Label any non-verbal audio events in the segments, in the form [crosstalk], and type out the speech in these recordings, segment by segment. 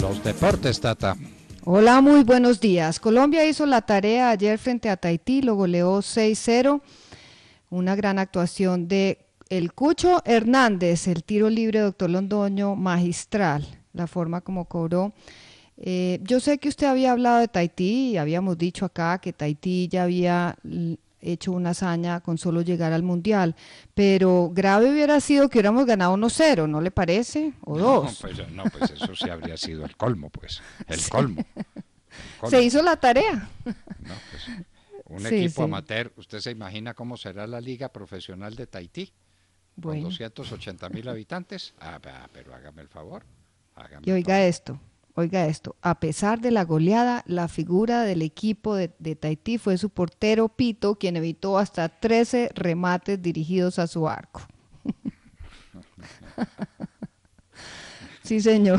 Los deportes, Tata. Hola, muy buenos días. Colombia hizo la tarea ayer frente a Tahití, lo goleó 6-0. Una gran actuación de el Cucho Hernández, el tiro libre, doctor Londoño, magistral, la forma como cobró. Eh, yo sé que usted había hablado de Tahití y habíamos dicho acá que Tahití ya había hecho una hazaña con solo llegar al Mundial. Pero grave hubiera sido que hubiéramos ganado 1-0, ¿no le parece? O 2. Pues, no, pues, eso sí habría sido el colmo, pues. El, [laughs] colmo, Se hizo la tarea. Pues, un equipo amateur, ¿usted se imagina cómo será la liga profesional de Tahití? Con 280 mil habitantes. Ah, pero hágame el favor. Hágame y oiga esto. Oiga esto, a pesar de la goleada, la figura del equipo de, Tahití fue su portero Pito, quien evitó hasta 13 remates dirigidos a su arco. [laughs] sí, señor.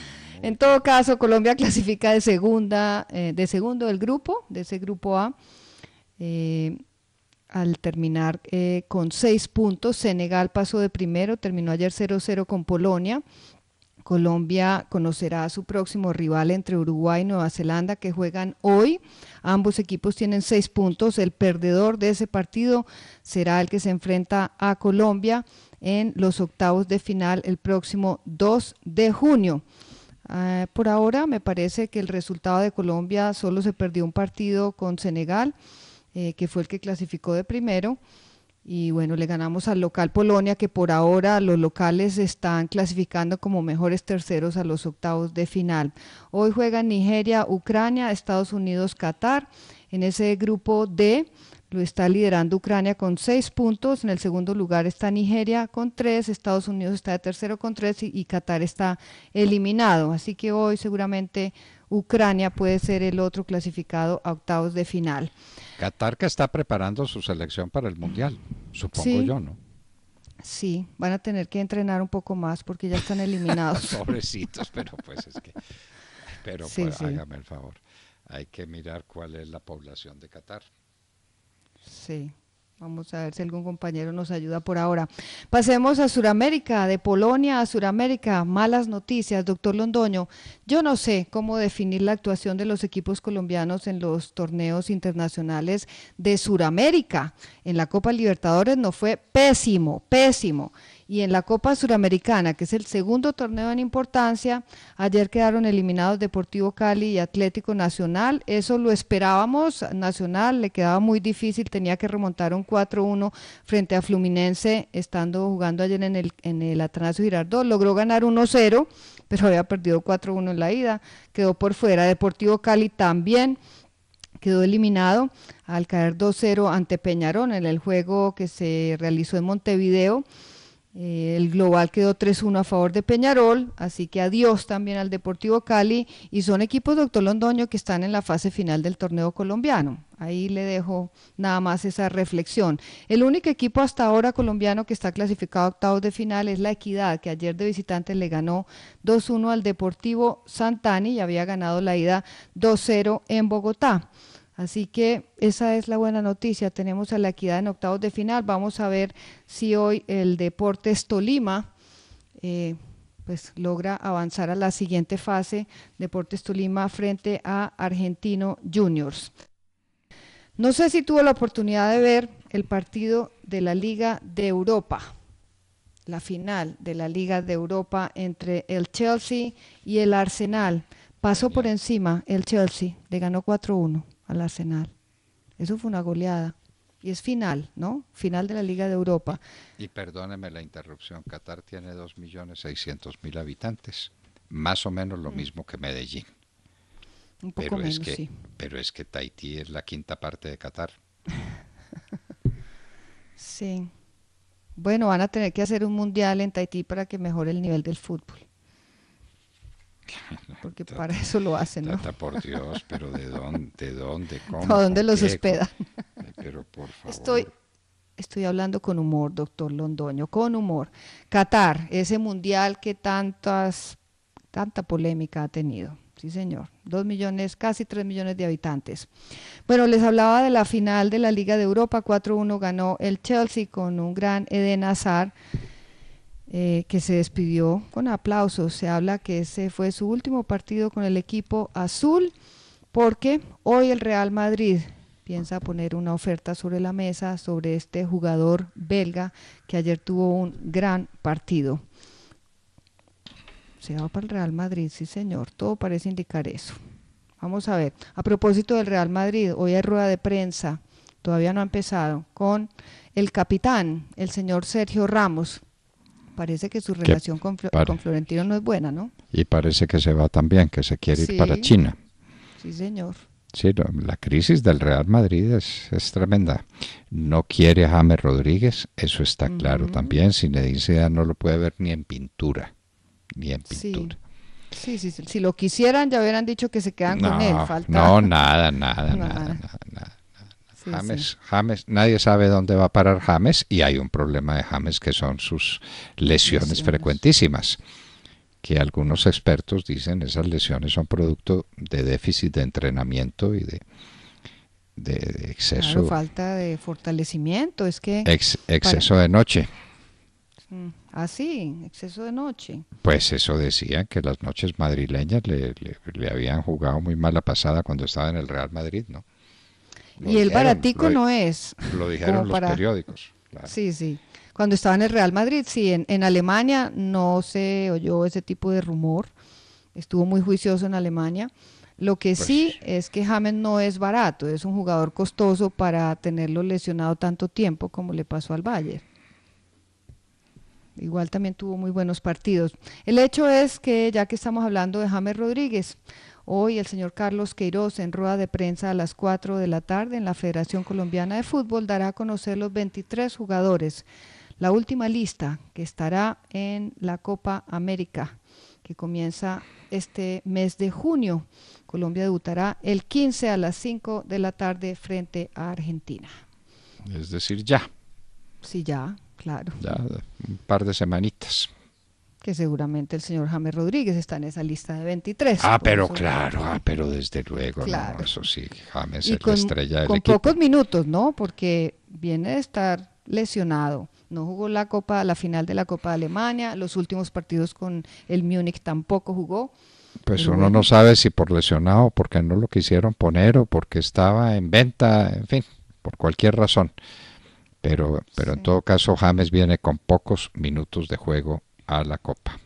[laughs] en todo caso, Colombia clasifica de segunda, eh, de segundo del grupo, de ese grupo A. Eh, al terminar eh, con seis puntos. Senegal pasó de primero, terminó ayer 0-0 con Polonia. Colombia conocerá a su próximo rival entre Uruguay y Nueva Zelanda que juegan hoy. Ambos equipos tienen seis puntos. El perdedor de ese partido será el que se enfrenta a Colombia en los octavos de final el próximo 2 de junio. Ah, por ahora me parece que el resultado de Colombia solo se perdió un partido con Senegal, eh, que fue el que clasificó de primero y bueno, le ganamos al local Polonia, que por ahora los locales están clasificando como mejores terceros a los octavos de final. Hoy juegan Nigeria, Ucrania, Estados Unidos, Qatar. En ese grupo D lo está liderando Ucrania con seis puntos. En el segundo lugar está Nigeria con tres. Estados Unidos está de tercero con tres y, y Qatar está eliminado. Así que hoy seguramente Ucrania puede ser el otro clasificado a octavos de final. Qatar que está preparando su selección para el Mundial supongo yo, ¿no? Sí, van a tener que entrenar un poco más porque ya están eliminados. [laughs] Pobrecitos, pero pues es que. Pero pues, hágame el favor. Hay que mirar cuál es la población de Qatar. Sí. Vamos a ver si algún compañero nos ayuda por ahora. Pasemos a Sudamérica, de Polonia a Sudamérica. Malas noticias, doctor Londoño. Yo no sé cómo definir la actuación de los equipos colombianos en los torneos internacionales de Sudamérica. En la Copa Libertadores no fue pésimo, pésimo. Y en la Copa Suramericana, que es el segundo torneo en importancia, ayer quedaron eliminados Deportivo Cali y Atlético Nacional. Eso lo esperábamos. Nacional le quedaba muy difícil, tenía que remontar un 4-1 frente a Fluminense, estando jugando ayer en el, en el Atanasio Girardot. Logró ganar 1-0, pero había perdido 4-1 en la ida. Quedó por fuera. Deportivo Cali también quedó eliminado al caer 2-0 ante Peñarol en el juego que se realizó en Montevideo. Eh, el global quedó 3-1 a favor de Peñarol, así que adiós también al Deportivo Cali y son equipos, doctor Londoño, que están en la fase final del torneo colombiano. Ahí le dejo nada más esa reflexión. El único equipo hasta ahora colombiano que está clasificado a octavos de final es La Equidad, que ayer de visitantes le ganó 2-1 al Deportivo Santani y había ganado la ida 2-0 en Bogotá. Así que esa es la buena noticia. Tenemos a la equidad en octavos de final. Vamos a ver si hoy el Deportes Tolima eh, pues logra avanzar a la siguiente fase. Deportes Tolima frente a Argentino Juniors. No sé si tuvo la oportunidad de ver el partido de la Liga de Europa, la final de la Liga de Europa entre el Chelsea y el Arsenal. Pasó por encima el Chelsea, le ganó 4-1 al Arsenal. Eso fue una goleada. Y es final, ¿no? Final de la Liga de Europa. Y perdóneme la interrupción, Qatar tiene 2.600.000 habitantes, más o menos lo mm. mismo que Medellín. Un poco pero es que, Pero es que Tahití es la quinta parte de Qatar. [laughs] sí. Bueno, van a tener que hacer un mundial en Tahití para que mejore el nivel del fútbol. [laughs] Porque para eso lo hacen, ¿no? por Dios, pero ¿de dónde, de dónde, [laughs] cómo? ¿A ¿Dónde los hospeda eh, Pero por [laughs] favor. Estoy, estoy hablando con humor, doctor Londoño, con humor. Qatar, ese mundial que tantas, tanta polémica ha tenido. Sí, señor. Dos millones, casi tres millones de habitantes. Bueno, les hablaba de la final de la Liga de Europa. 4-1 ganó el Chelsea con un gran Eden Hazard eh, que se despidió con aplausos. Se habla que ese fue su último partido con el equipo azul, porque hoy el Real Madrid piensa poner una oferta sobre la mesa sobre este jugador belga que ayer tuvo un gran partido. Se va para el Real Madrid, sí señor, todo parece indicar eso. Vamos a ver, a propósito del Real Madrid, hoy hay rueda de prensa, todavía no ha empezado, con el capitán, el señor Sergio Ramos, parece que su relación con, con, Florentino no es buena, ¿no? Y parece que se va también, que se quiere ir para China. Sí, señor. Sí, la crisis del Real Madrid es, tremenda. No quiere a James Rodríguez, eso está claro también. Sin Zidane no lo puede ver ni en pintura, ni en pintura. Sí. sí, sí si lo quisieran ya hubieran dicho que se quedan con él. No, [laughs] nada, nada, nada, James, James, nadie sabe dónde va a parar James y hay un problema de James que son sus lesiones, frecuentísimas que algunos expertos dicen esas lesiones son producto de déficit de entrenamiento y de, de, exceso. falta de fortalecimiento, es que... exceso de noche. Ah, sí, exceso de noche. Pues eso decían que las noches madrileñas le, habían jugado muy mal la pasada cuando estaba en el Real Madrid, ¿no? y el baratico no es. Lo [laughs] dijeron los periódicos. Sí, sí. Cuando estaba en el Real Madrid, sí, en, Alemania no se oyó ese tipo de rumor. Estuvo muy juicioso en Alemania. Lo que pues sí es que James no es barato, es un jugador costoso para tenerlo lesionado tanto tiempo como le pasó al Bayern. Igual también tuvo muy buenos partidos. El hecho es que, ya que estamos hablando de James Rodríguez, Hoy el señor Carlos Queiroz, en rueda de prensa a las 4 de la tarde en la Federación Colombiana de Fútbol, dará a conocer los 23 jugadores, la última lista que estará en la Copa América, que comienza este mes de junio. Colombia debutará el 15 a las 5 de la tarde frente a Argentina. Es decir, ya. Sí, ya, claro. Ya, un par de semanitas que seguramente el señor James Rodríguez está en esa lista de 23. Ah, pero claro, ah, pero desde luego, eso sí, James es la estrella del con pocos minutos, ¿no? Porque viene de estar lesionado. No jugó la Copa, la final de la Copa de Alemania, los últimos partidos con el Múnich tampoco jugó. Pues uno no sabe si por lesionado, porque no lo quisieron poner o porque estaba en venta, en fin, por cualquier razón. Pero, pero en todo caso, James viene con pocos minutos de juego la Copa.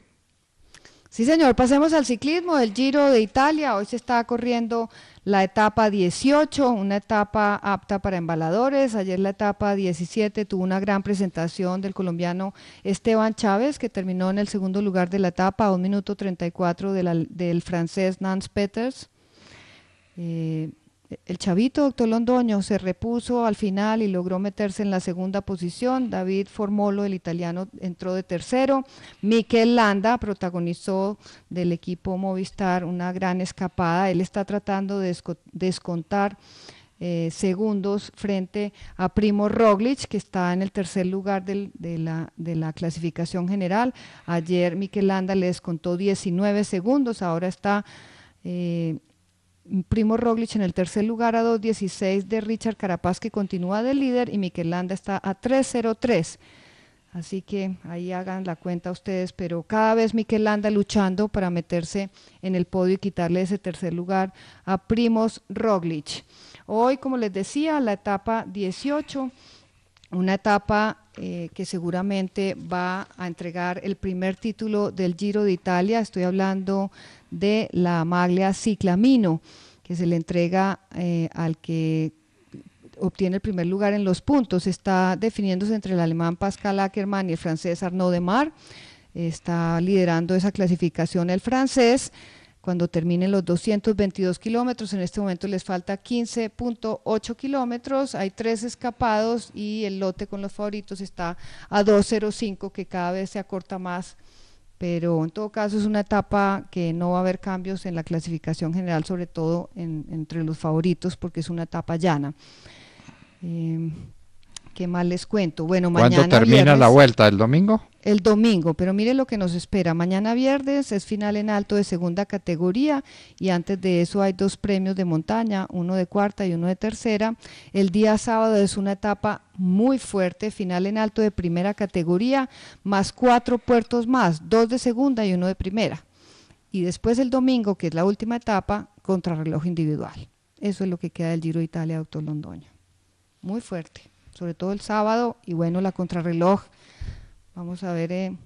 Sí, señor, pasemos al ciclismo del Giro de Italia. Hoy se está corriendo la etapa 18, una etapa apta para embaladores. Ayer la etapa 17 tuvo una gran presentación del colombiano Esteban Chávez, que terminó en el segundo lugar de la etapa, a un minuto 34 del francés Nance Peters. Eh, el chavito, doctor Londoño, se repuso al final y logró meterse en la segunda posición. David Formolo, el italiano, entró de tercero. Miquel Landa protagonizó del equipo Movistar una gran escapada. Él está tratando de descontar eh, segundos frente a Primo Roglic, que está en el tercer lugar de, la, clasificación general. Ayer Miquel Landa le descontó 19 segundos, ahora está... Eh, Primo Roglic en el tercer lugar a 2.16 de Richard Carapaz que continúa de líder y Miquelanda está a 3.03. Así que ahí hagan la cuenta ustedes, pero cada vez Mikel Landa luchando para meterse en el podio y quitarle ese tercer lugar a Primos Roglic. Hoy, como les decía, la etapa 18, una etapa eh, que seguramente va a entregar el primer título del Giro de Italia. Estoy hablando de la maglia ciclamino, que se le entrega eh, al que obtiene el primer lugar en los puntos. Está definiéndose entre el alemán Pascal Ackermann y el francés Arnaud Demar. Está liderando esa clasificación el francés. Cuando terminen los 222 kilómetros, en este momento les falta 15.8 kilómetros, hay tres escapados y el lote con los favoritos está a 2.05, que cada vez se acorta más pero en todo caso es una etapa que no va a haber cambios en la clasificación general, sobre todo entre los favoritos, porque es una etapa llana. Eh, ¿Qué mal les cuento? Bueno, mañana. ¿Cuándo termina la vuelta? ¿El domingo? El domingo, pero mire lo que nos espera. Mañana viernes es final en alto de segunda categoría y antes de eso hay dos premios de montaña, uno de cuarta y uno de tercera. El día sábado es una etapa muy fuerte, final en alto de primera categoría, más cuatro puertos más, dos de segunda y uno de primera. Y después el domingo, que es la última etapa, contrarreloj individual. Eso es lo que queda del Giro de Italia, doctor Londoño. Muy fuerte sobre todo el sábado, y bueno, la contrarreloj. Vamos a ver, eh,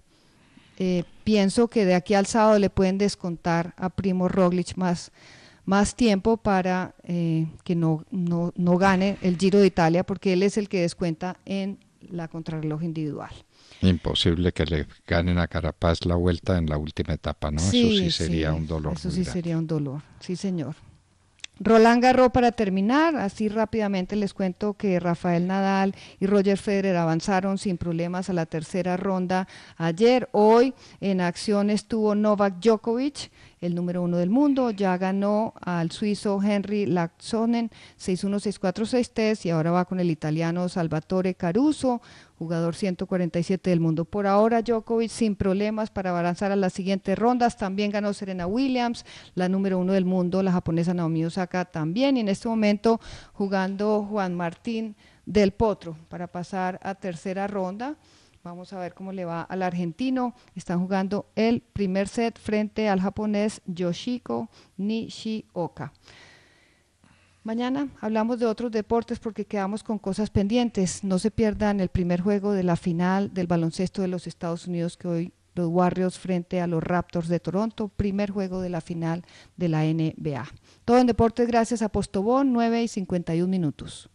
eh, pienso que de aquí al sábado le pueden descontar a Primo Roglic más, más tiempo para eh, que no, no, no gane el Giro de Italia, porque él es el que descuenta en la contrarreloj individual. Imposible que le ganen a Carapaz la vuelta en la última etapa, ¿no? eso sí sería un dolor. Eso sí sería un dolor, sí señor. Roland Garros para terminar, así rápidamente les cuento que Rafael Nadal y Roger Federer avanzaron sin problemas a la tercera ronda ayer. Hoy en acción estuvo Novak Djokovic, el número uno del mundo. Ya ganó al suizo Henry Laxonen 6 1 6 4 6 y ahora va con el italiano Salvatore Caruso, jugador 147 del mundo. Por ahora Djokovic sin problemas para avanzar a las siguientes rondas. También ganó Serena Williams, la número uno del mundo, la japonesa Naomi Osaka también. Y en este momento jugando Juan Martín del Potro para pasar a tercera ronda. Vamos a ver cómo le va al argentino. Están jugando el primer set frente al japonés Yoshiko Nishioka. Mañana hablamos de otros deportes porque quedamos con cosas pendientes. No se pierdan el primer juego de la final del baloncesto de los Estados Unidos que hoy los Warriors frente a los Raptors de Toronto, primer juego de la final de la NBA. Todo en deportes gracias a Postobón, 9 y 51 minutos.